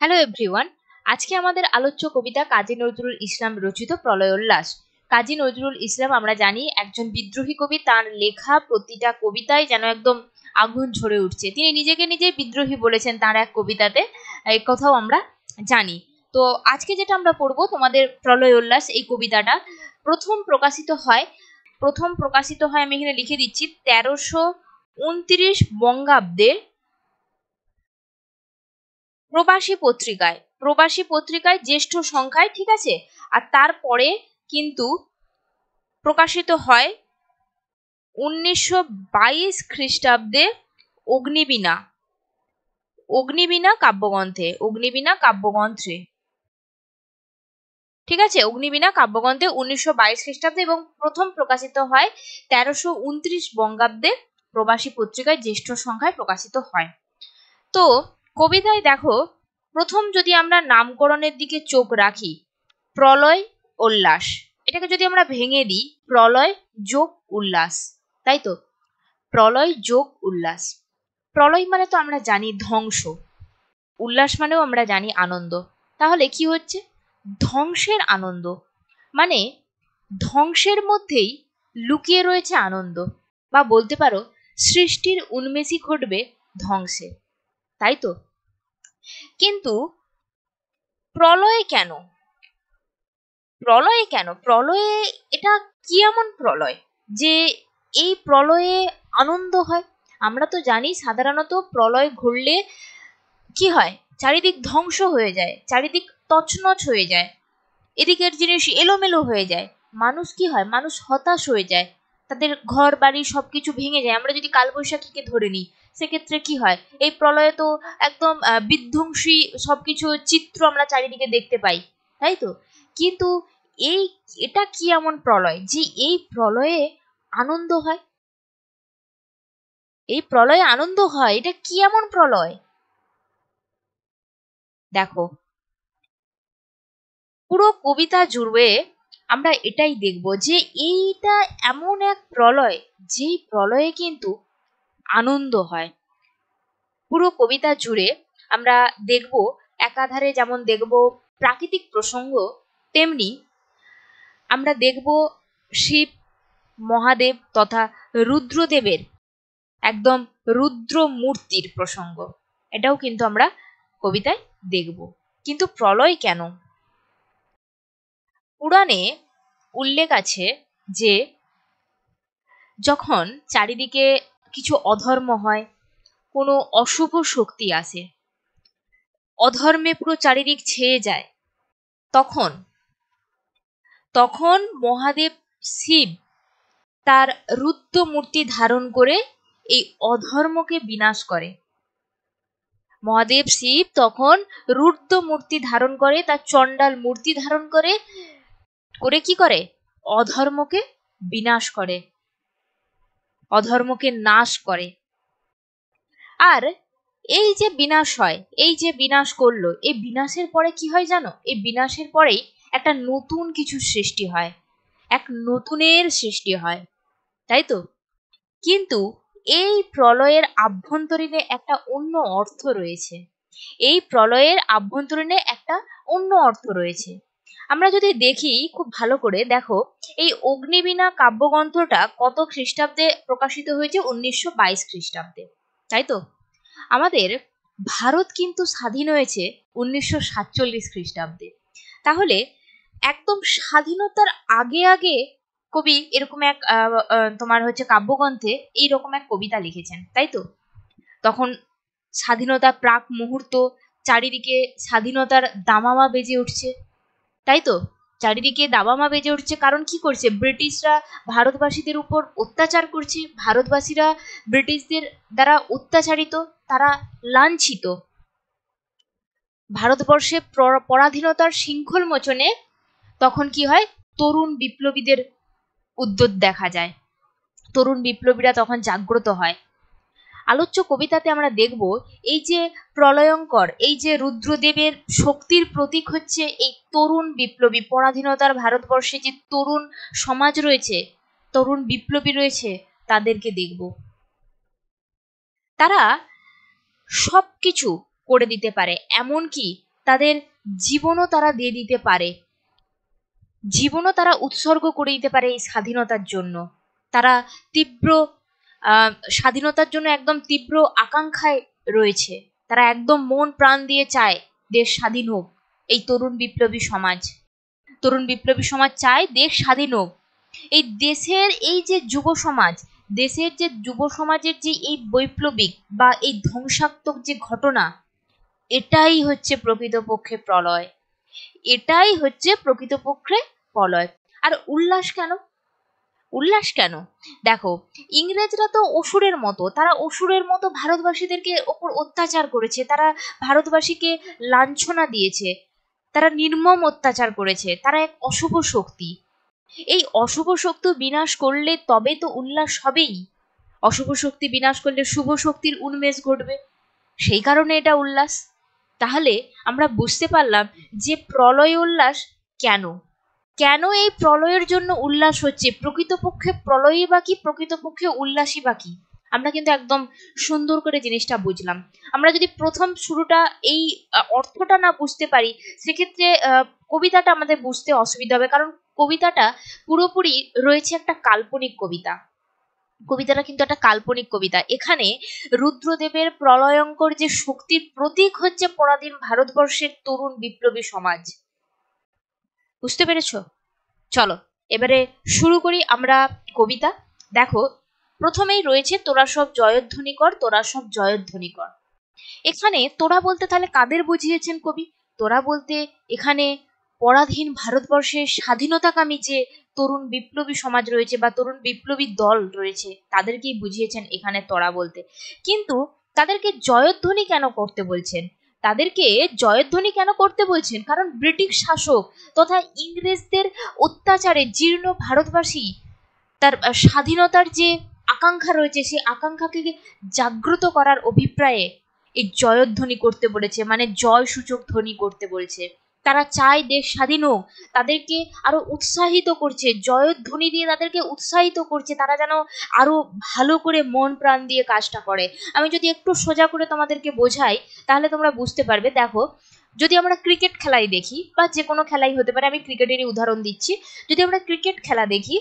hello everyone আজকে আমাদের আলোচ্য কবিতা কাজী নজরুল ইসলাম রচিত প্রলয়োল্লাস কাজী নজরুল ইসলাম আমরা জানি একজন বিদ্রোহী কবি তার লেখা প্রতিটা কবিতায় যেন একদম আগুন ঝরে উঠছে তিনি নিজেকে নিজে বিদ্রোহী বলেছেন তার এক কবিতাতে এই কথাও আমরা জানি তো আজকে যেটা আমরা পড়বো তোমাদের প্রলয়োল্লাস এই কবিতাটা প্রথম প্রকাশিত হয় প্রথম প্রকাশিত হয় আমি এখানে লিখে দিচ্ছি তেরোশো উনত্রিশ বঙ্গাব্দের প্রবাসী পত্রিকায় প্রবাসী পত্রিকায় জ্যেষ্ঠ সংখ্যায় ঠিক আছে আর তারপরে কিন্তু প্রকাশিত হয় উনিশশো বাইশ খ্রিস্টাব্দে অগ্নিবীণা অগ্নিবীণা কাব্যগ্রন্থে অগ্নিবীণা কাব্যগ্রন্থে ঠিক আছে অগ্নিবীণা কাব্যগ্রন্থে উনিশশো বাইশ খ্রিস্টাব্দে এবং প্রথম প্রকাশিত হয় তেরোশো উনত্রিশ বঙ্গাব্দে প্রবাসী পত্রিকায় জ্যেষ্ঠ সংখ্যায় প্রকাশিত হয় তো কবিতায় দেখো প্রথম যদি আমরা নামকরণের দিকে চোখ রাখি প্রলয় উল্লাস এটাকে যদি আমরা ভেঙে দিই প্রলয় যোগ উল্লাস তাই তো প্রলয় যোগ উল্লাস প্রলয় মানে তো আমরা জানি ধ্বংস উল্লাস মানেও আমরা জানি আনন্দ তাহলে কি হচ্ছে ধ্বংসের আনন্দ মানে ধ্বংসের মধ্যেই লুকিয়ে রয়েছে আনন্দ বা বলতে পারো সৃষ্টির উন্মেষই ঘটবে ধ্বংসে তাই তো কিন্তু প্রলয় কেন প্রলয় কেন প্রলয়ে এটা কি এমন প্রলয় যে এই প্রলয়ে আনন্দ হয় আমরা তো জানি সাধারণত প্রলয় ঘুরলে কি হয় চারিদিক ধ্বংস হয়ে যায় চারিদিক তছনছ হয়ে যায় এদিকের জিনিস এলোমেলো হয়ে যায় মানুষ কি হয় মানুষ হতাশ হয়ে যায় তাদের ঘর বাড়ি সবকিছু ভেঙে যায় আমরা যদি কালবৈশাখীকে ধরে নিই সেক্ষেত্রে কি হয় এই প্রলয়ে তো একদম বিধ্বংসী সবকিছু চিত্র আমরা চারিদিকে দেখতে পাই তাই তো কিন্তু এই এটা কি এমন প্রলয় যে এই প্রলয়ে আনন্দ হয় এই প্রলয়ে আনন্দ হয় এটা কি এমন প্রলয় দেখো পুরো কবিতা জুড়বে আমরা এটাই দেখব যে এইটা এমন এক প্রলয় যে প্রলয়ে কিন্তু আনন্দ হয় পুরো কবিতা জুড়ে আমরা দেখব একাধারে যেমন দেখব প্রাকৃতিক প্রসঙ্গ তেমনি আমরা দেখব শিব মহাদেব তথা রুদ্রদেবের একদম রুদ্র মূর্তির প্রসঙ্গ এটাও কিন্তু আমরা কবিতায় দেখব কিন্তু প্রলয় কেন পুরাণে উল্লেখ আছে যে যখন চারিদিকে কিছু অধর্ম হয় কোনো অশুভ শক্তি আসে অধর্মে পুরো চারিদিক ছেয়ে যায় তখন তখন মহাদেব শিব তার রুদ্র মূর্তি ধারণ করে এই অধর্মকে বিনাশ করে মহাদেব শিব তখন রুদ্র মূর্তি ধারণ করে তার চণ্ডাল মূর্তি ধারণ করে করে কি করে অধর্মকে বিনাশ করে অধর্মকে নাশ করে আর এই যে বিনাশ হয় এই যে বিনাশ করলো এই বিনাশের পরে কি হয় জানো এই বিনাশের পরেই একটা নতুন কিছু সৃষ্টি হয় এক নতুনের সৃষ্টি হয় তাই তো কিন্তু এই প্রলয়ের আভ্যন্তরীণে একটা অন্য অর্থ রয়েছে এই প্রলয়ের আভ্যন্তরীণে একটা অন্য অর্থ রয়েছে আমরা যদি দেখি খুব ভালো করে দেখো এই অগ্নিবীণা কাব্যগ্রন্থটা কত খ্রিস্টাব্দে প্রকাশিত হয়েছে উনিশশো বাইশ খ্রিস্টাব্দে তাই তো আমাদের ভারত কিন্তু স্বাধীন হয়েছে উনিশশো সাতচল্লিশ খ্রিস্টাব্দে তাহলে একদম স্বাধীনতার আগে আগে কবি এরকম এক তোমার হচ্ছে কাব্যগ্রন্থে এইরকম এক কবিতা লিখেছেন তাই তো তখন স্বাধীনতা প্রাক মুহূর্ত চারিদিকে স্বাধীনতার দামামা বেজে উঠছে তাই তো চারিদিকে দাবামা বেজে উঠছে কারণ কি করছে ব্রিটিশরা ভারতবাসীদের উপর অত্যাচার করছে ভারতবাসীরা ব্রিটিশদের দ্বারা অত্যাচারিত তারা লাঞ্ছিত ভারতবর্ষে পরাধীনতার শৃঙ্খল মোচনে তখন কি হয় তরুণ বিপ্লবীদের উদ্যোগ দেখা যায় তরুণ বিপ্লবীরা তখন জাগ্রত হয় আলোচ্য কবিতাতে আমরা দেখব এই যে প্রলয়ঙ্কর এই যে রুদ্রদেবের শক্তির প্রতীক হচ্ছে এই তরুণ বিপ্লবী পরাধীনতার ভারতবর্ষে যে তরুণ সমাজ রয়েছে তরুণ বিপ্লবী রয়েছে তাদেরকে দেখব তারা সব কিছু করে দিতে পারে এমন কি তাদের জীবনও তারা দিয়ে দিতে পারে জীবনও তারা উৎসর্গ করে দিতে পারে এই স্বাধীনতার জন্য তারা তীব্র স্বাধীনতার জন্য একদম তীব্র আকাঙ্ক্ষায় রয়েছে তারা একদম মন প্রাণ দিয়ে চায় দেশ স্বাধীন হোক এই তরুণ বিপ্লবী সমাজ তরুণ বিপ্লবী সমাজ চায় দেশ স্বাধীন হোক এই দেশের এই যে যুব সমাজ দেশের যে যুব সমাজের যে এই বৈপ্লবিক বা এই ধ্বংসাত্মক যে ঘটনা এটাই হচ্ছে প্রকৃতপক্ষে প্রলয় এটাই হচ্ছে প্রকৃতপক্ষে প্রলয় আর উল্লাস কেন উল্লাস কেন দেখো ইংরেজরা তো অসুরের মতো তারা অসুরের মতো ভারতবাসীদেরকে ওপর অত্যাচার করেছে তারা ভারতবাসীকে লাঞ্ছনা দিয়েছে তারা নির্মম অত্যাচার করেছে তারা এক অশুভ শক্তি এই অশুভ শক্তি বিনাশ করলে তবে তো উল্লাস হবেই অশুভ শক্তি বিনাশ করলে শুভ শক্তির উন্মেষ ঘটবে সেই কারণে এটা উল্লাস তাহলে আমরা বুঝতে পারলাম যে প্রলয় উল্লাস কেন কেন এই প্রলয়ের জন্য উল্লাস হচ্ছে প্রকৃতপক্ষে প্রলয়ই বা কি প্রকৃতপক্ষে উল্লাসই বা কি আমরা কিন্তু একদম সুন্দর করে জিনিসটা বুঝলাম আমরা যদি প্রথম শুরুটা এই অর্থটা না বুঝতে পারি সেক্ষেত্রে কবিতাটা আমাদের বুঝতে অসুবিধা হবে কারণ কবিতাটা পুরোপুরি রয়েছে একটা কাল্পনিক কবিতা কবিতাটা কিন্তু একটা কাল্পনিক কবিতা এখানে রুদ্রদেবের প্রলয়ঙ্কর যে শক্তির প্রতীক হচ্ছে পরাধীন ভারতবর্ষের তরুণ বিপ্লবী সমাজ বুঝতে পেরেছ চলো এবারে শুরু করি আমরা কবিতা দেখো প্রথমেই রয়েছে তোরা সব জয়ধ্বনি কর তোরা সব জয়ধ্বনি কর এখানে তোরা বলতে তাহলে কাদের বুঝিয়েছেন কবি তোরা বলতে এখানে পরাধীন ভারতবর্ষের স্বাধীনতাকামী যে তরুণ বিপ্লবী সমাজ রয়েছে বা তরুণ বিপ্লবী দল রয়েছে তাদেরকেই বুঝিয়েছেন এখানে তোরা বলতে কিন্তু তাদেরকে জয়ধ্বনি কেন করতে বলছেন তাদেরকে জয়ধ্বনি কেন করতে বলছেন কারণ ব্রিটিশ শাসক তথা ইংরেজদের অত্যাচারে জীর্ণ ভারতবাসী তার স্বাধীনতার যে আকাঙ্ক্ষা রয়েছে সেই আকাঙ্ক্ষাকে জাগ্রত করার অভিপ্রায়ে এই জয়ধ্বনি করতে বলেছে মানে জয় সূচক ধ্বনি করতে বলছে তারা চায় দেশ স্বাধীন হোক তাদেরকে আরও উৎসাহিত করছে জয়ধ্বনি দিয়ে তাদেরকে উৎসাহিত করছে তারা যেন আরও ভালো করে মন প্রাণ দিয়ে কাজটা করে আমি যদি একটু সোজা করে তোমাদেরকে বোঝাই তাহলে তোমরা বুঝতে পারবে দেখো যদি আমরা ক্রিকেট খেলাই দেখি বা যে কোনো খেলাই হতে পারে আমি ক্রিকেটেরই উদাহরণ দিচ্ছি যদি আমরা ক্রিকেট খেলা দেখি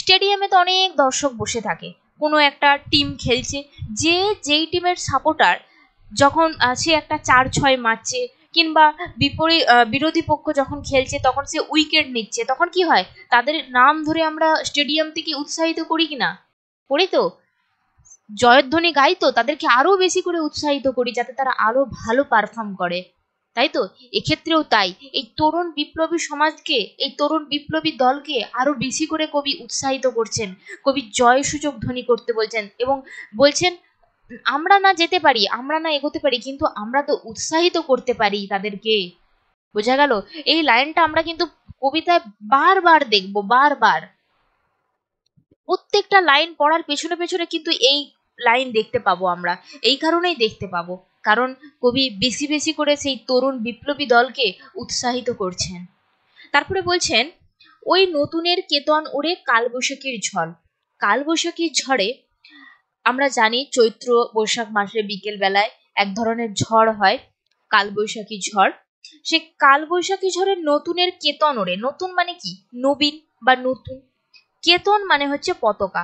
স্টেডিয়ামে তো অনেক দর্শক বসে থাকে কোনো একটা টিম খেলছে যে যেই টিমের সাপোর্টার যখন সে একটা চার ছয় মারছে কিংবা বিপরীত বিরোধী পক্ষ যখন খেলছে তখন সে উইকেট নিচ্ছে তখন কি হয় তাদের নাম ধরে আমরা স্টেডিয়াম থেকে উৎসাহিত করি কি না করি তো জয়ধ্বনি গাই তো তাদেরকে আরও বেশি করে উৎসাহিত করি যাতে তারা আরও ভালো পারফর্ম করে তাই তো এক্ষেত্রেও তাই এই তরুণ বিপ্লবী সমাজকে এই তরুণ বিপ্লবী দলকে আরও বেশি করে কবি উৎসাহিত করছেন কবি জয় সূচক ধ্বনি করতে বলছেন এবং বলছেন আমরা না যেতে পারি আমরা না এগোতে পারি কিন্তু আমরা তো উৎসাহিত করতে পারি তাদেরকে বোঝা গেল এই লাইনটা আমরা কিন্তু কবিতায় বারবার দেখব বারবার প্রত্যেকটা লাইন পড়ার পেছনে পেছনে কিন্তু এই লাইন দেখতে পাবো আমরা এই কারণেই দেখতে পাবো কারণ কবি বেশি বেশি করে সেই তরুণ বিপ্লবী দলকে উৎসাহিত করছেন তারপরে বলছেন ওই নতুনের কেতন ওড়ে কালবৈশাখীর ঝড় কালবৈশাখীর ঝড়ে আমরা জানি চৈত্র বৈশাখ মাসে বিকেল বেলায় এক ধরনের ঝড় হয় কালবৈশাখী ঝড় সে কালবৈশাখী ঝড়ের নতুনের কেতন ওড়ে নতুন মানে কি নবীন বা নতুন কেতন মানে হচ্ছে পতাকা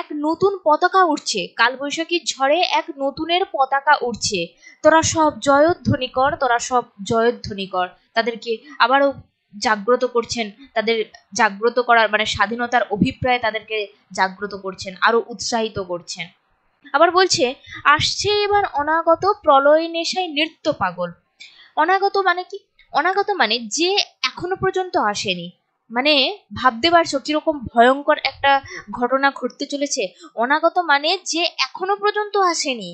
এক নতুন পতাকা উঠছে কালবৈশাখীর ঝড়ে এক নতুনের পতাকা উঠছে তোরা সব জয়ধ্বনি কর তোরা সব জয়ধ্বনি কর তাদেরকে আবারও জাগ্রত করছেন তাদের জাগ্রত করার মানে স্বাধীনতার অভিপ্রায় তাদেরকে জাগ্রত করছেন আরো উৎসাহিত করছেন আবার বলছে আসছে এবার অনাগত প্রলয় নেশায় নৃত্য পাগল অনাগত মানে কি অনাগত মানে যে এখনো পর্যন্ত আসেনি মানে ভাবতে পারছো কিরকম ভয়ঙ্কর একটা ঘটনা ঘটতে চলেছে অনাগত মানে যে এখনো পর্যন্ত আসেনি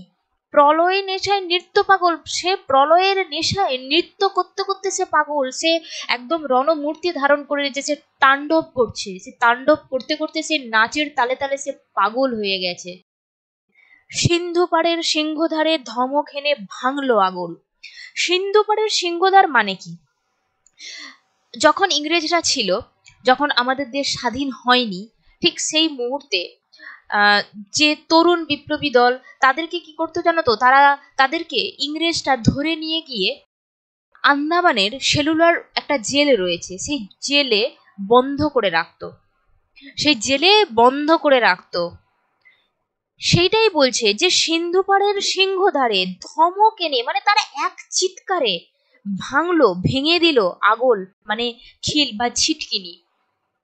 প্রলয় নেশায় নৃত্য পাগল সে প্রলয়ের নেশায় নৃত্য করতে করতে সে পাগল সে একদম রণমূর্তি ধারণ করে নিয়েছে সে তাণ্ডব করছে সে তাণ্ডব করতে করতে সে নাচের তালে তালে সে পাগল হয়ে গেছে সিন্ধুপাড়ের সিংহধারে ধমক হেনে ভাঙলো আগুন সিন্ধুপাড়ের সিংহধার মানে কি যখন ইংরেজরা ছিল যখন আমাদের দেশ স্বাধীন হয়নি ঠিক সেই মুহূর্তে যে তরুণ বিপ্লবী দল তাদেরকে কি করতো জানো তো তারা তাদেরকে ইংরেজরা ধরে নিয়ে গিয়ে আন্দামানের সেলুলার একটা জেল রয়েছে সেই জেলে বন্ধ করে রাখতো সেই জেলে বন্ধ করে রাখতো সেইটাই বলছে যে সিন্ধু পাড়ের সিংহধারে এনে মানে তারা এক চিৎকারে ভাঙলো ভেঙে দিল আগল মানে খিল বা ছিটকিনি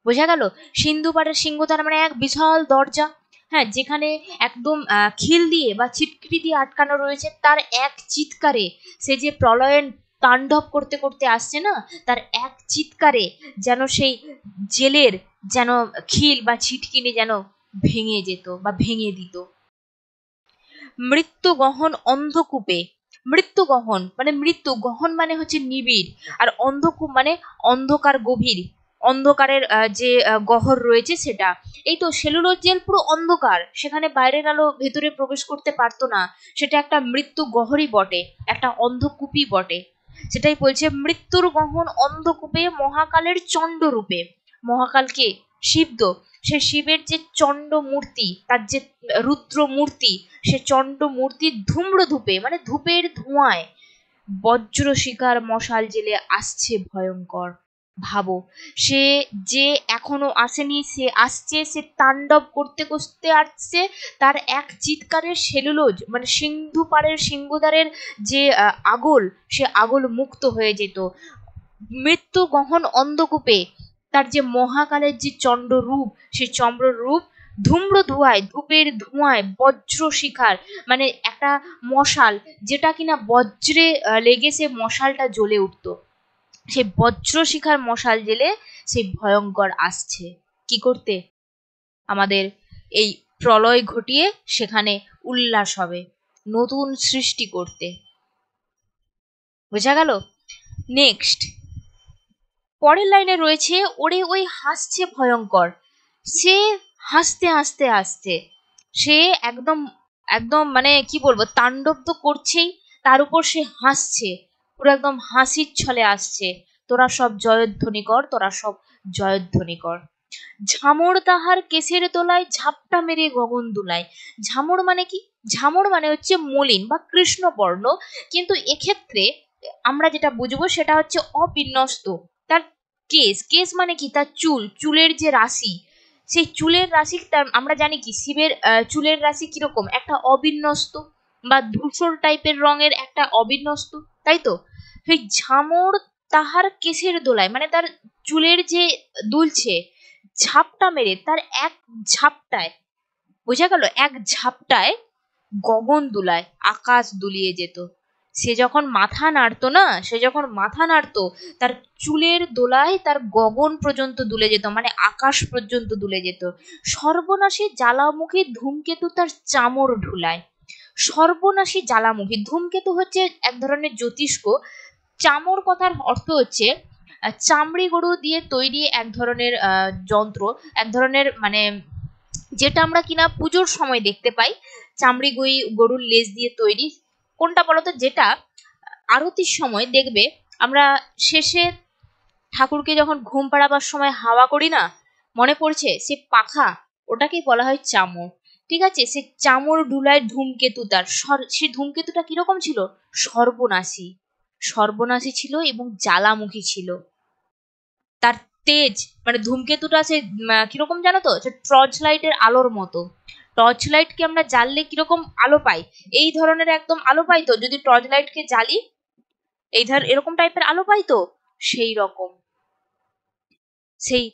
বোঝা গেল সিন্ধু পাড়ের সিংহধার মানে এক বিশাল দরজা হ্যাঁ যেখানে একদম খিল দিয়ে বা ছিটকিটি দিয়ে আটকানো রয়েছে তার এক চিৎকারে সে যে প্রলয়ন তাণ্ডব করতে করতে আসছে না তার এক চিৎকারে যেন সেই জেলের যেন খিল বা ছিটকিনি যেন ভেঙে যেত বা ভেঙে দিত মৃত্যু গহন অন্ধকূপে মৃত্যু গহন মানে মৃত্যু গহন মানে হচ্ছে নিবিড় আর অন্ধকূপ মানে অন্ধকার গভীর অন্ধকারের যে গহর রয়েছে সেটা এই তো সেলুলোর জেল পুরো অন্ধকার সেখানে বাইরের আলো ভেতরে প্রবেশ করতে পারতো না সেটা একটা মৃত্যু গহরই বটে একটা অন্ধকূপই বটে সেটাই বলছে মৃত্যুর গহন অন্ধকূপে মহাকালের চণ্ডরূপে মহাকালকে শিবদ সে শিবের যে চণ্ড মূর্তি তার যে রুদ্র মূর্তি সে চণ্ড মূর্তির ধূম্র ধূপে মানে ধূপের ধোঁয়ায় বজ্র শিকার মশাল জেলে আসছে ভয়ঙ্কর ভাবো সে যে এখনো আসেনি সে আসছে সে তাণ্ডব করতে করতে আসছে তার এক চিৎকারের সেলুলোজ মানে সিন্ধু পাড়ের সিংহদ্বারের যে আগল সে আগল মুক্ত হয়ে যেত মৃত্যু গহন অন্ধকূপে তার যে মহাকালের যে চন্দ্র রূপ সে চন্দ্র রূপ ধূম্র ধোঁয়ায় ধূপের ধোঁয়ায় বজ্র শিখার মানে একটা মশাল যেটা কিনা বজ্রে লেগে সে মশালটা জ্বলে উঠত সেই বজ্র শিখার মশাল জেলে সেই ভয়ঙ্কর আসছে কি করতে আমাদের এই প্রলয় ঘটিয়ে সেখানে উল্লাস হবে নতুন সৃষ্টি করতে বোঝা গেল নেক্সট পরের লাইনে রয়েছে ওরে ওই হাসছে ভয়ঙ্কর সে হাসতে হাসতে হাসতে সে একদম একদম মানে কি বলবো তাণ্ডব তো করছেই তার উপর সে হাসছে পুরো একদম হাসির ছলে আসছে তোরা সব জয়ধ্বনি কর তোরা সব জয়ধ্বনি কর ঝামর তাহার কেসের তোলায় ঝাপটা মেরে গগন দুলায় ঝামর মানে কি ঝামর মানে হচ্ছে মলিন বা কৃষ্ণবর্ণ কিন্তু এক্ষেত্রে আমরা যেটা বুঝবো সেটা হচ্ছে অবিন্যস্ত তার কেশ কেশ মানে কি তার চুল চুলের যে রাশি সেই চুলের রাশি আমরা জানি কি শিবের চুলের রাশি কীরকম একটা অবিন্যস্ত বা ধূসর টাইপের রঙের একটা অবিন্যস্ত তাই তো সেই ঝামর তাহার কেশের দোলায় মানে তার চুলের যে দুলছে ঝাপটা মেরে তার এক ঝাপটায় বোঝা গেল এক ঝাপটায় গগন দুলায় আকাশ দুলিয়ে যেত সে যখন মাথা নাড়তো না সে যখন মাথা নাড়তো তার চুলের দোলায় তার গগন পর্যন্ত দুলে যেত মানে আকাশ পর্যন্ত দুলে যেত সর্বনাশী জ্বালামুখী ধূমকেতু তার চামড় ঢুলায় সর্বনাশী জ্বালামুখী ধূমকেতু হচ্ছে এক ধরনের জ্যোতিষ্ক চামড় কথার অর্থ হচ্ছে চামড়ি গরু দিয়ে তৈরি এক ধরনের যন্ত্র এক ধরনের মানে যেটা আমরা কিনা পুজোর সময় দেখতে পাই চামড়ি গুই গরুর লেজ দিয়ে তৈরি কোনটা বলতো যেটা আরতির সময় দেখবে আমরা শেষে ঠাকুরকে যখন ঘুম পাড়াবার সময় হাওয়া করি না মনে পড়ছে সে পাখা ওটাকে বলা হয় চামড় ঠিক আছে সে চামর ঢুলায় ধূমকেতু তার সে ধূমকেতুটা কিরকম ছিল সর্বনাশী সর্বনাশী ছিল এবং জ্বালামুখী ছিল তার তেজ মানে ধূমকেতুটা সে কিরকম জানো তো টর্চ লাইটের আলোর মতো টর্চ লাইটকে আমরা জ্বাললে কিরকম আলো পাই এই ধরনের একদম আলো পাই তো যদি টর্চ লাইটকে জ্বালি এই ধর এরকম টাইপের আলো পাই তো সেই রকম সেই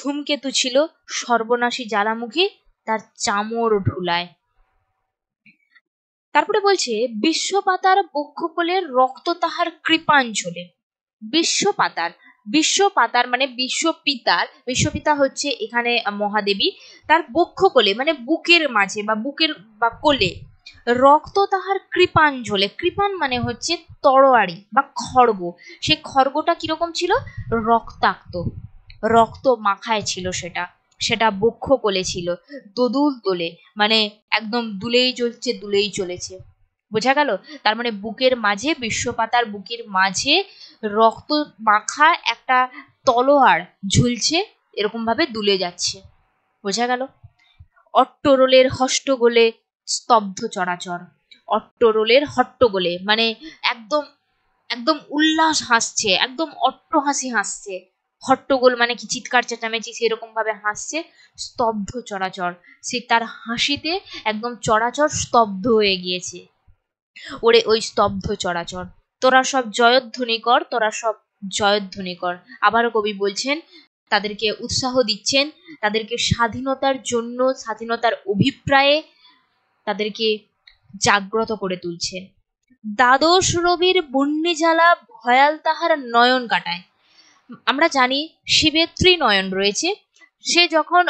ধূমকেতু ছিল সর্বনাশী জ্বালামুখী তার চামড় ঢুলায় তারপরে বলছে বিশ্বপাতার বক্ষকলের রক্ত তাহার কৃপাঞ্জলে বিশ্বপাতার বিশ্বপাতার মানে বিশ্বপিতার বিশ্বপিতা হচ্ছে এখানে মহাদেবী তার বক্ষ কোলে মানে বুকের মাঝে বা বুকের বা কোলে রক্ত তাহার কৃপাঞ্জলে কৃপান মানে হচ্ছে তরোয়ারি বা খড়গ সে খড়গটা কিরকম ছিল রক্তাক্ত রক্ত মাখায় ছিল সেটা সেটা বক্ষ কোলে ছিল দোদুল তোলে মানে একদম দুলেই চলছে দুলেই চলেছে বোঝা গেল তার মানে বুকের মাঝে বিশ্বপাতার বুকের মাঝে রক্ত মাখা একটা তলোয়ার ঝুলছে এরকমভাবে দুলে যাচ্ছে বোঝা গেল অট্টরোলের হষ্টগোলে স্তব্ধ চরাচর অট্টরোলের হট্টগোলে মানে একদম একদম উল্লাস হাসছে একদম অট্ট হাসি হাসছে হট্টগোল মানে কি চিৎকার চেঁচামেচি সেরকম ভাবে হাসছে স্তব্ধ চরাচর সে তার হাসিতে একদম চরাচর স্তব্ধ হয়ে গিয়েছে ওরে ওই স্তব্ধ চরাচর তোরা সব জয়ধ্বনি কর তোরা সব জয়ধ্বনি কর আবারও কবি বলছেন তাদেরকে উৎসাহ দিচ্ছেন তাদেরকে স্বাধীনতার জন্য স্বাধীনতার অভিপ্রায়ে তাদেরকে জাগ্রত করে তুলছেন দ্বাদশ রবির বন্যে জ্বালা ভয়াল তাহার নয়ন কাটায় আমরা জানি শিবের ত্রিনয়ন রয়েছে সে যখন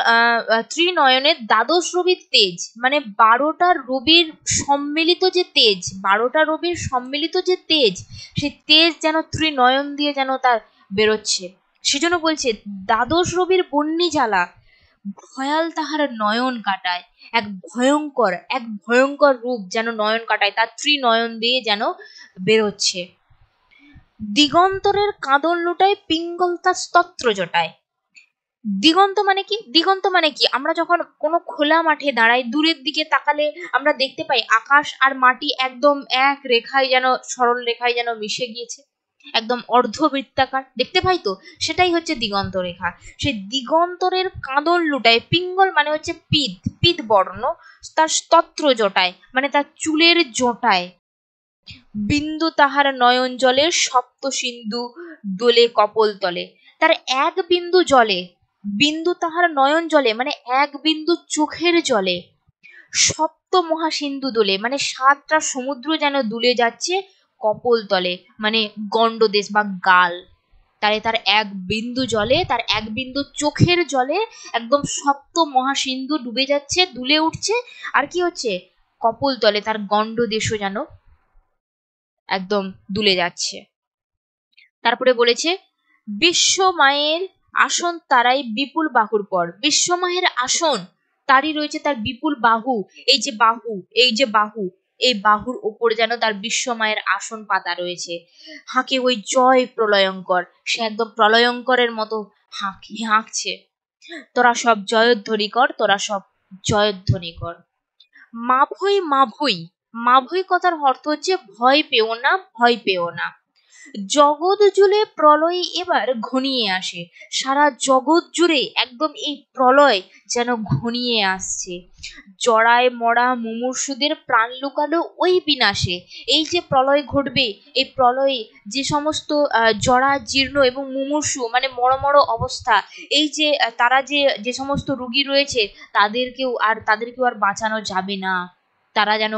ত্রিনয়নের দ্বাদশ রবির তেজ মানে বারোটা রবির সম্মিলিত যে তেজ বারোটা রবির সম্মিলিত যে তেজ সে তেজ যেন ত্রিনয়ন দিয়ে যেন তার বেরোচ্ছে সেজন্য বলছে দ্বাদশ রবির বন্যী জ্বালা ভয়াল তাহার নয়ন কাটায় এক ভয়ঙ্কর এক ভয়ঙ্কর রূপ যেন নয়ন কাটায় তার ত্রিনয়ন দিয়ে যেন বেরোচ্ছে দিগন্তরের কাঁদন লুটায় পিঙ্গল তার স্তত্র জোটায় দিগন্ত মানে কি দিগন্ত মানে কি আমরা যখন কোনো খোলা মাঠে দাঁড়াই দূরের দিকে তাকালে আমরা দেখতে পাই আকাশ আর মাটি একদম এক রেখায় যেন সরল রেখায় যেন মিশে গিয়েছে একদম অর্ধবৃত্তাকার দেখতে পাই তো সেটাই হচ্ছে দিগন্ত রেখা সেই দিগন্তরের কাঁদল লুটায় পিঙ্গল মানে হচ্ছে পিত পিত বর্ণ তার স্তত্র জটায় মানে তার চুলের জটায় বিন্দু তাহার নয়ন জলে সপ্ত সিন্ধু দোলে কপল তলে তার এক বিন্দু জলে বিন্দু তাহার নয়ন জলে মানে এক বিন্দু চোখের জলে সপ্ত মহাসিন্ধু দোলে মানে সাতটা সমুদ্র যেন দুলে যাচ্ছে কপল তলে মানে গণ্ডদেশ বা গাল তারে তার এক বিন্দু জলে তার এক বিন্দু চোখের জলে একদম সপ্ত মহাসিন্ধু ডুবে যাচ্ছে দুলে উঠছে আর কি হচ্ছে কপল তলে তার গণ্ডদেশও যেন একদম দুলে যাচ্ছে তারপরে বলেছে বিশ্ব মায়ের আসন তারাই বিপুল বাহুর পর বিশ্বমায়ের আসন তারই রয়েছে তার বিপুল বাহু এই যে বাহু এই যে বাহু এই বাহুর ওপর যেন তার বিশ্বমায়ের আসন পাতা রয়েছে হাঁকে ওই জয় প্রলয়ঙ্কর সে একদম প্রলয়ঙ্করের মতো হাঁক হাঁকছে তোরা সব জয়ধ্বনি কর তোরা সব জয়ধ্বনি কর মাভই মাভই মাভই কথার অর্থ হচ্ছে ভয় পেও না ভয় পেও না জগৎ জুড়ে প্রলয় এবার ঘনিয়ে আসে সারা জগৎ জুড়ে একদম এই প্রলয় যেন ঘনিয়ে আসছে জড়ায় মরা মুমূর্ষুদের প্রাণ লুকালো ওই বিনাশে এই যে প্রলয় ঘটবে এই প্রলয়ে যে সমস্ত জড়া জীর্ণ এবং মুমূর্ষু মানে মরমর অবস্থা এই যে তারা যে যে সমস্ত রুগী রয়েছে তাদেরকেও আর তাদেরকেও আর বাঁচানো যাবে না তারা যেন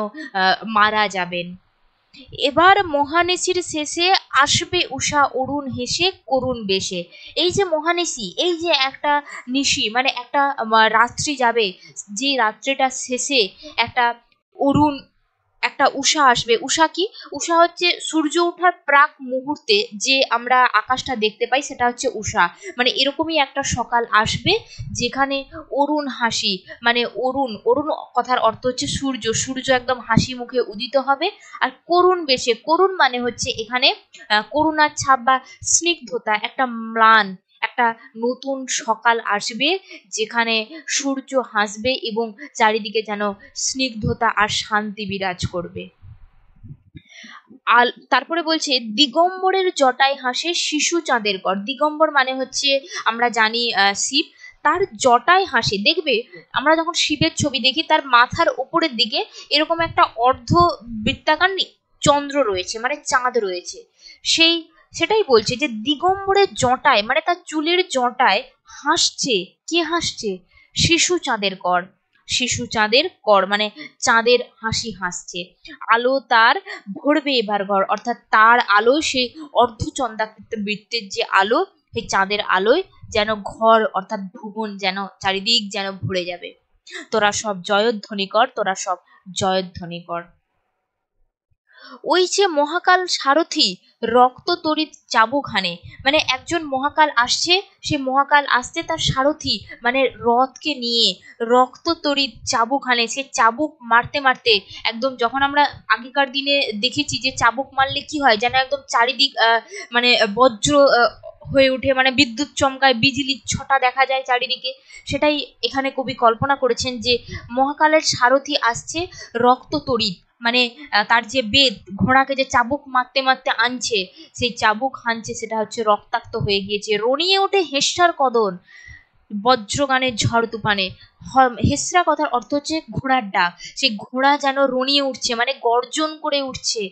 মারা যাবেন এবার মহানিশির শেষে আসবে উষা অরুণ হেসে করুণ বেশে এই যে মহানিশি এই যে একটা নিশি মানে একটা রাত্রি যাবে যে রাত্রিটা শেষে একটা অরুণ একটা উষা আসবে উষা কি উষা হচ্ছে সূর্য ওঠার প্রাক মুহূর্তে যে আমরা আকাশটা দেখতে পাই সেটা হচ্ছে উষা মানে এরকমই একটা সকাল আসবে যেখানে অরুণ হাসি মানে অরুণ অরুণ কথার অর্থ হচ্ছে সূর্য সূর্য একদম হাসি মুখে উদিত হবে আর করুণ বেশে করুণ মানে হচ্ছে এখানে করুণার ছাপ বা স্নিগ্ধতা একটা ম্লান একটা নতুন সকাল আসবে যেখানে সূর্য হাসবে এবং চারিদিকে যেন স্নিগ্ধতা আর শান্তি বিরাজ করবে আল তারপরে বলছে দিগম্বরের জটায় হাসে শিশু চাঁদের কর দিগম্বর মানে হচ্ছে আমরা জানি শিব তার জটায় হাসে দেখবে আমরা যখন শিবের ছবি দেখি তার মাথার উপরের দিকে এরকম একটা অর্ধ বৃত্তাকার চন্দ্র রয়েছে মানে চাঁদ রয়েছে সেই সেটাই বলছে যে দিগম্বরের জটায় মানে তার চুলের জটায় হাসছে কে হাসছে শিশু চাঁদের কর শিশু চাঁদের কর মানে চাঁদের হাসি হাসছে আলো তার ভরবে এবার ঘর অর্থাৎ তার আলো সেই অর্ধচন্দ্রাকৃত বৃত্তের যে আলো সেই চাঁদের আলোয় যেন ঘর অর্থাৎ ভুবন যেন চারিদিক যেন ভরে যাবে তোরা সব জয়ধ্বনি কর তোরা সব জয়ধ্বনি কর ওই যে মহাকাল সারথি রক্ত তরিত চাবুক মানে একজন মহাকাল আসছে সে মহাকাল আসতে তার সারথি মানে রথকে নিয়ে রক্ত তরিত চাবুখানে সে চাবুক মারতে মারতে একদম যখন আমরা আগেকার দিনে দেখেছি যে চাবুক মারলে কি হয় যেন একদম চারিদিক মানে বজ্র হয়ে উঠে মানে বিদ্যুৎ চমকায় বিজলির ছটা দেখা যায় চারিদিকে সেটাই এখানে কবি কল্পনা করেছেন যে মহাকালের সারথি আসছে রক্ত তরিত মানে তার যে বেদ ঘোড়াকে যে চাবুক মারতে মারতে আনছে সেই চাবুক হানছে সেটা হচ্ছে রক্তাক্ত হয়ে গিয়েছে রনিয়ে ওঠে হেসার কদন বজ্রগানের ঝড় তুফানে হেসরা কথার অর্থ হচ্ছে ঘোড়ার ডাক সেই ঘোড়া যেন রনিয়ে উঠছে মানে গর্জন করে উঠছে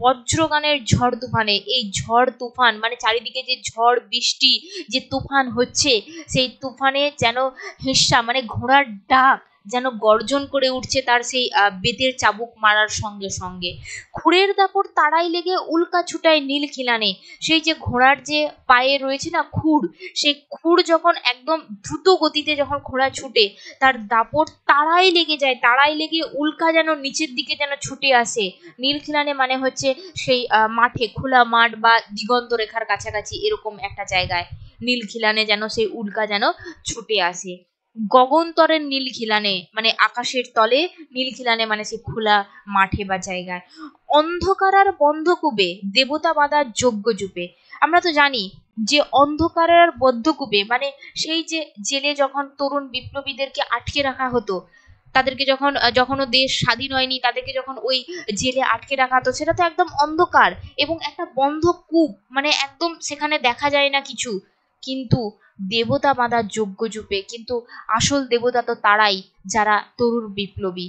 বজ্রগানের ঝড় তুফানে এই ঝড় তুফান মানে চারিদিকে যে ঝড় বৃষ্টি যে তুফান হচ্ছে সেই তুফানে যেন হেসরা মানে ঘোড়ার ডাক যেন গর্জন করে উঠছে তার সেই বেতের চাবুক মারার সঙ্গে সঙ্গে খুঁড়ের দাপর তারাই লেগে উল্কা ছুটায় নীল খিলানে সেই যে ঘোড়ার যে পায়ে রয়েছে না খুঁড় সেই খুঁড় যখন একদম দ্রুত গতিতে যখন ঘোড়া ছুটে তার দাপর তারাই লেগে যায় তারাই লেগে উল্কা যেন নিচের দিকে যেন ছুটে আসে নীল খিলানে মানে হচ্ছে সেই মাঠে খোলা মাঠ বা দিগন্ত রেখার কাছাকাছি এরকম একটা জায়গায় নীল খিলানে যেন সেই উল্কা যেন ছুটে আসে গগনতরের নীলখিলানে মানে আকাশের তলে নীলখিলানে মানে সে খোলা মাঠে বা জায়গায় অন্ধকার আর বন্ধকূপে দেবতা বাঁধার যোগ্য যুপে আমরা তো জানি যে অন্ধকার আর বদ্ধকূপে মানে সেই যে জেলে যখন তরুণ বিপ্লবীদেরকে আটকে রাখা হতো তাদেরকে যখন যখনও দেশ স্বাধীন হয়নি তাদেরকে যখন ওই জেলে আটকে রাখা হতো সেটা তো একদম অন্ধকার এবং একটা বন্ধ কূপ মানে একদম সেখানে দেখা যায় না কিছু কিন্তু দেবতা বাঁধার যোগ্য যোগ্যরূপে কিন্তু আসল দেবতা তো তারাই যারা তরুণ বিপ্লবী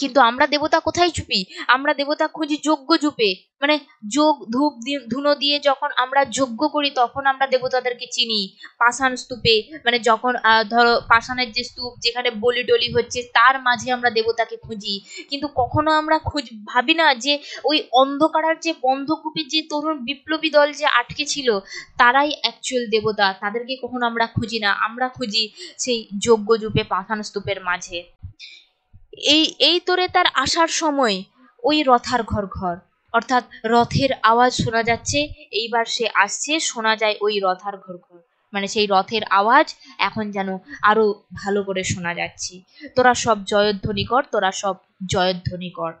কিন্তু আমরা দেবতা কোথায় চুপি আমরা দেবতা খুঁজি যোগ্য জুপে মানে যোগ ধূপ ধুনো দিয়ে যখন আমরা যজ্ঞ করি তখন আমরা দেবতাদেরকে চিনি পাষাণ স্তূপে মানে যখন ধরো পাষাণের যে স্তূপ যেখানে বলি টলি হচ্ছে তার মাঝে আমরা দেবতাকে খুঁজি কিন্তু কখনো আমরা খুঁজ ভাবি না যে ওই অন্ধকারার যে বন্ধকূপের যে তরুণ বিপ্লবী দল যে আটকে ছিল তারাই অ্যাকচুয়াল দেবতা তাদেরকে কখনো আমরা খুঁজি না আমরা খুঁজি সেই যজ্ঞ জুপে পাষাণ স্তূপের মাঝে এই এই তোরে তার আসার সময় ওই রথার ঘর ঘর অর্থাৎ রথের আওয়াজ শোনা যাচ্ছে এইবার সে আসছে শোনা যায় ওই রথার ঘর ঘর মানে সেই রথের আওয়াজ এখন যেন আরো ভালো করে শোনা যাচ্ছে তোরা সব জয়ধ্বনি কর তোরা সব জয়ধ্বনি কর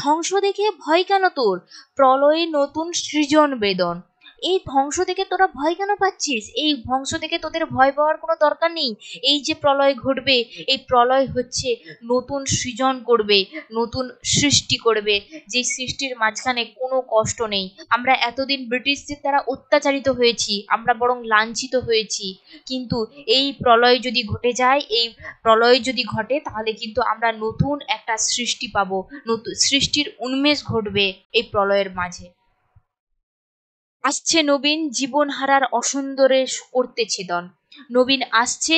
ধ্বংস দেখে ভয় কেন তোর প্রলয়ে নতুন সৃজন বেদন এই ধ্বংস থেকে তোরা ভয় কেন পাচ্ছিস এই ধ্বংস থেকে তোদের ভয় পাওয়ার কোনো দরকার নেই এই যে প্রলয় ঘটবে এই প্রলয় হচ্ছে নতুন সৃজন করবে নতুন সৃষ্টি করবে যে সৃষ্টির মাঝখানে কোনো কষ্ট নেই আমরা এতদিন ব্রিটিশদের দ্বারা অত্যাচারিত হয়েছি আমরা বরং লাঞ্ছিত হয়েছি কিন্তু এই প্রলয় যদি ঘটে যায় এই প্রলয় যদি ঘটে তাহলে কিন্তু আমরা নতুন একটা সৃষ্টি পাবো নতুন সৃষ্টির উন্মেষ ঘটবে এই প্রলয়ের মাঝে আসছে নবীন জীবন হারার অসুন্দরে করতে ছেদন নবীন আসছে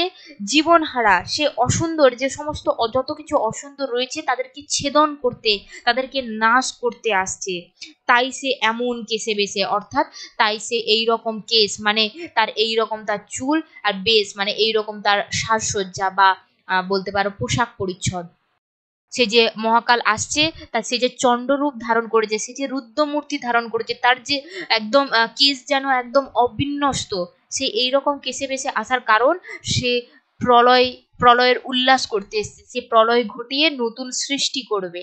জীবন হারা সে অসুন্দর যে সমস্ত যত কিছু অসুন্দর রয়েছে তাদেরকে ছেদন করতে তাদেরকে নাশ করতে আসছে তাই সে এমন কেসে বেসে অর্থাৎ তাই সে এই রকম কেস মানে তার এই রকম তার চুল আর বেশ মানে এই রকম তার সাজসজ্জা বা বলতে পারো পোশাক পরিচ্ছদ সে যে মহাকাল আসছে তার সে যে চণ্ডরূপ ধারণ করেছে সে যে রুদ্রমূর্তি ধারণ করেছে তার যে একদম কেস যেন একদম অবিন্যস্ত সে এইরকম কেসে বেসে আসার কারণ সে প্রলয় প্রলয়ের উল্লাস করতে এসছে সে প্রলয় ঘটিয়ে নতুন সৃষ্টি করবে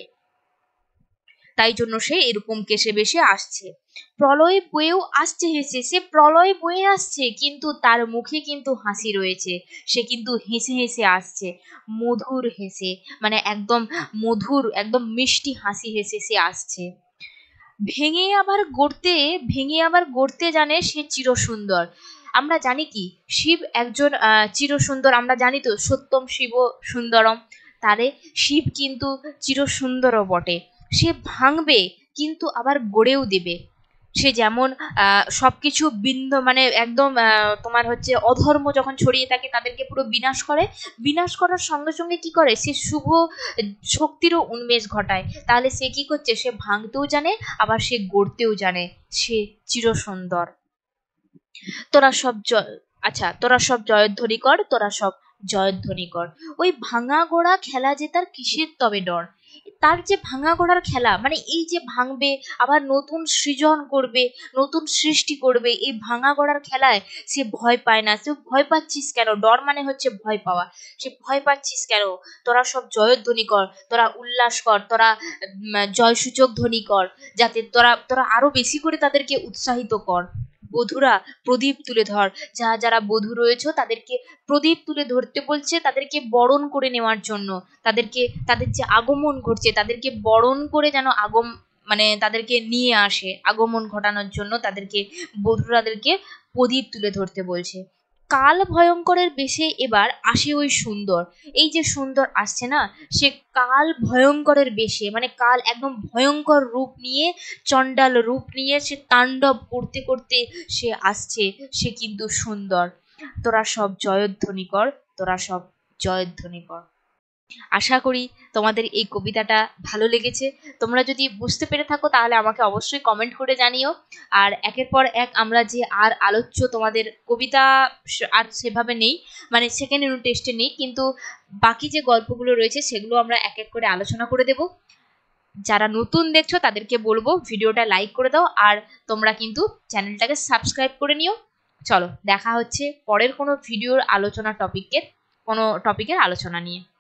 তাই জন্য সে এরকম কেসে বেশে আসছে প্রলয় বয়েও আসছে হেসে সে প্রলয় বয়ে আসছে কিন্তু তার মুখে কিন্তু হাসি রয়েছে সে কিন্তু হেসে হেসে আসছে মধুর হেসে মানে একদম মধুর একদম মিষ্টি হাসি হেসে সে আসছে ভেঙে আবার গড়তে ভেঙে আবার গড়তে জানে সে চিরসুন্দর আমরা জানি কি শিব একজন চিরসুন্দর আমরা জানি তো সত্যম শিব সুন্দরম তারে শিব কিন্তু চিরসুন্দরও বটে সে ভাঙবে কিন্তু আবার গড়েও দেবে সে যেমন সব কিছু বিন্দ মানে একদম তোমার হচ্ছে অধর্ম যখন ছড়িয়ে থাকে তাদেরকে পুরো বিনাশ করে বিনাশ করার সঙ্গে সঙ্গে কি করে সে শুভ শক্তিরও উন্মেষ ঘটায় তাহলে সে কি করছে সে ভাঙতেও জানে আবার সে গড়তেও জানে সে চিরসুন্দর তোরা সব জয় আচ্ছা তোরা সব জয়ধ্বনি কর তোরা সব জয়ধ্বনি কর ওই ভাঙা গোড়া খেলা জেতার কিসের তবে ডর তার যে ভাঙা গড়ার খেলা মানে এই যে ভাঙবে আবার নতুন সৃজন করবে নতুন সৃষ্টি করবে এই ভাঙা গড়ার খেলায় সে ভয় পায় না সে ভয় পাচ্ছিস কেন ডর মানে হচ্ছে ভয় পাওয়া সে ভয় পাচ্ছিস কেন তোরা সব জয়ধ্বনি কর তোরা উল্লাস কর তোরা জয়সূচক ধ্বনি কর যাতে তোরা তোরা আরো বেশি করে তাদেরকে উৎসাহিত কর বধুরা প্রদীপ তুলে ধর যা যারা বধু রয়েছে তাদেরকে প্রদীপ তুলে ধরতে বলছে তাদেরকে বরণ করে নেওয়ার জন্য তাদেরকে তাদের যে আগমন ঘটছে তাদেরকে বরণ করে যেন আগম মানে তাদেরকে নিয়ে আসে আগমন ঘটানোর জন্য তাদেরকে বধুরাদেরকে প্রদীপ তুলে ধরতে বলছে কাল ভয়ঙ্করের বেশে এবার আসে ওই সুন্দর এই যে সুন্দর আসছে না সে কাল ভয়ঙ্করের বেশে মানে কাল একদম ভয়ঙ্কর রূপ নিয়ে চণ্ডাল রূপ নিয়ে সে তাণ্ডব করতে করতে সে আসছে সে কিন্তু সুন্দর তোরা সব জয়ধ্বনি কর তোরা সব জয়ধ্বনি কর আশা করি তোমাদের এই কবিতাটা ভালো লেগেছে তোমরা যদি বুঝতে পেরে থাকো তাহলে আমাকে অবশ্যই কমেন্ট করে জানিও আর একের পর এক আমরা যে আর আলোচ্য তোমাদের কবিতা আর সেভাবে নেই মানে সেকেন্ড ইউনিট টেস্টে নেই কিন্তু বাকি যে গল্পগুলো রয়েছে সেগুলো আমরা এক এক করে আলোচনা করে দেব যারা নতুন দেখছো তাদেরকে বলবো ভিডিওটা লাইক করে দাও আর তোমরা কিন্তু চ্যানেলটাকে সাবস্ক্রাইব করে নিও চলো দেখা হচ্ছে পরের কোনো ভিডিওর আলোচনা টপিকের কোনো টপিকের আলোচনা নিয়ে